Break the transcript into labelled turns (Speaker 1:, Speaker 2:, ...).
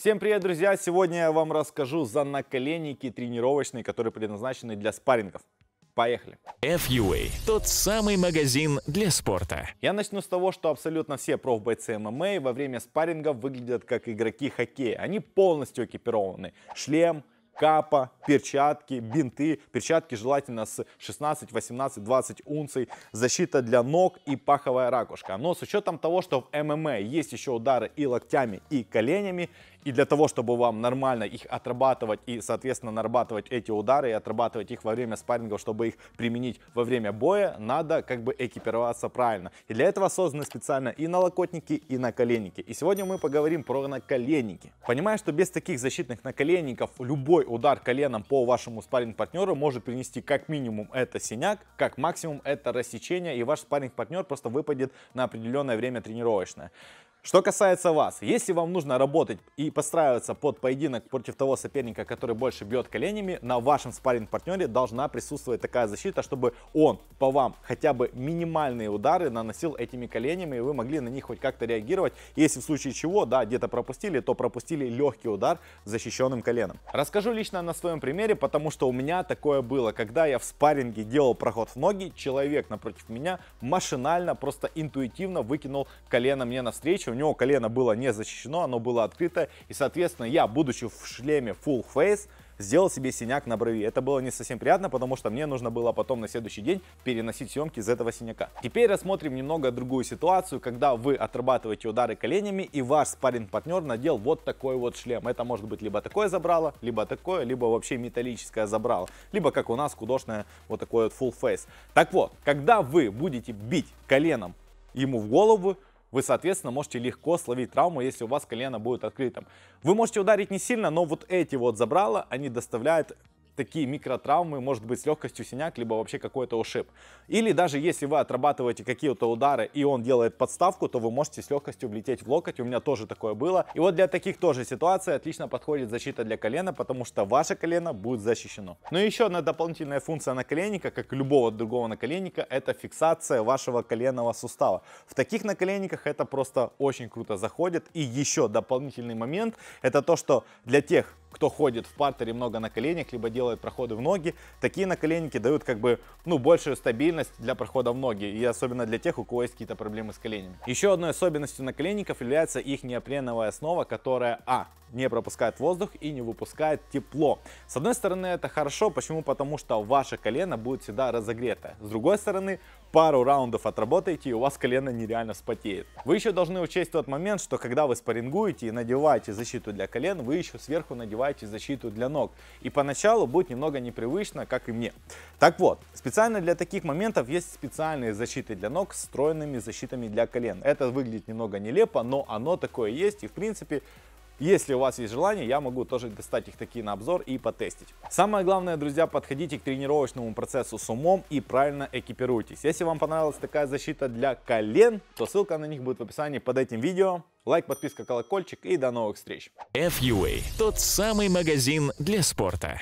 Speaker 1: Всем привет, друзья! Сегодня я вам расскажу за наколенники тренировочные, которые предназначены для спаррингов. Поехали! FUA – тот самый магазин для спорта. Я начну с того, что абсолютно все профбойцы ММА во время спаррингов выглядят как игроки хоккея. Они полностью экипированы. Шлем, капа, перчатки, бинты, перчатки желательно с 16, 18, 20 унций, защита для ног и паховая ракушка. Но с учетом того, что в ММА есть еще удары и локтями, и коленями, и для того, чтобы вам нормально их отрабатывать и, соответственно, нарабатывать эти удары и отрабатывать их во время спарринга, чтобы их применить во время боя, надо как бы экипироваться правильно. И для этого созданы специально и налокотники, и наколенники. И сегодня мы поговорим про наколенники. Понимая, что без таких защитных наколенников любой удар коленом по вашему спарринг-партнеру может принести как минимум это синяк, как максимум это рассечение, и ваш спарринг-партнер просто выпадет на определенное время тренировочное. Что касается вас, если вам нужно работать и подстраиваться под поединок против того соперника, который больше бьет коленями, на вашем спарринг-партнере должна присутствовать такая защита, чтобы он по вам хотя бы минимальные удары наносил этими коленями, и вы могли на них хоть как-то реагировать. Если в случае чего, да, где-то пропустили, то пропустили легкий удар защищенным коленом. Расскажу лично на своем примере, потому что у меня такое было, когда я в спарринге делал проход в ноги, человек напротив меня машинально, просто интуитивно выкинул колено мне навстречу, у него колено было не защищено, оно было открыто. И, соответственно, я, будучи в шлеме full face, сделал себе синяк на брови. Это было не совсем приятно, потому что мне нужно было потом на следующий день переносить съемки из этого синяка. Теперь рассмотрим немного другую ситуацию, когда вы отрабатываете удары коленями и ваш спарринг партнер надел вот такой вот шлем. Это может быть либо такое забрало, либо такое, либо вообще металлическое забрало, либо как у нас художное вот такое вот full face. Так вот, когда вы будете бить коленом ему в голову, вы, соответственно, можете легко словить травму, если у вас колено будет открытым. Вы можете ударить не сильно, но вот эти вот забрала, они доставляют такие микротравмы, может быть, с легкостью синяк, либо вообще какой-то ушиб. Или даже если вы отрабатываете какие-то удары, и он делает подставку, то вы можете с легкостью влететь в локоть. У меня тоже такое было. И вот для таких тоже ситуаций отлично подходит защита для колена, потому что ваше колено будет защищено. Но ну еще одна дополнительная функция наколенника, как любого другого наколенника, это фиксация вашего коленного сустава. В таких наколенниках это просто очень круто заходит. И еще дополнительный момент, это то, что для тех, кто ходит в партере много на коленях, либо делает делает проходы в ноги. Такие наколенники дают как бы, ну, большую стабильность для прохода в ноги, и особенно для тех, у кого есть какие-то проблемы с коленями. Еще одной особенностью наколенников является их неопреновая основа, которая, а, не пропускает воздух и не выпускает тепло. С одной стороны, это хорошо. Почему? Потому что ваше колено будет всегда разогрето. С другой стороны, пару раундов отработаете, и у вас колено нереально вспотеет. Вы еще должны учесть тот момент, что когда вы спаррингуете и надеваете защиту для колен, вы еще сверху надеваете защиту для ног. И поначалу будет немного непривычно, как и мне. Так вот, специально для таких моментов есть специальные защиты для ног с встроенными защитами для колен. Это выглядит немного нелепо, но оно такое есть, и в принципе если у вас есть желание, я могу тоже достать их такие на обзор и потестить. Самое главное, друзья, подходите к тренировочному процессу с умом и правильно экипируйтесь. Если вам понравилась такая защита для колен, то ссылка на них будет в описании под этим видео. Лайк, подписка, колокольчик и до новых встреч. FUA – тот самый магазин для спорта.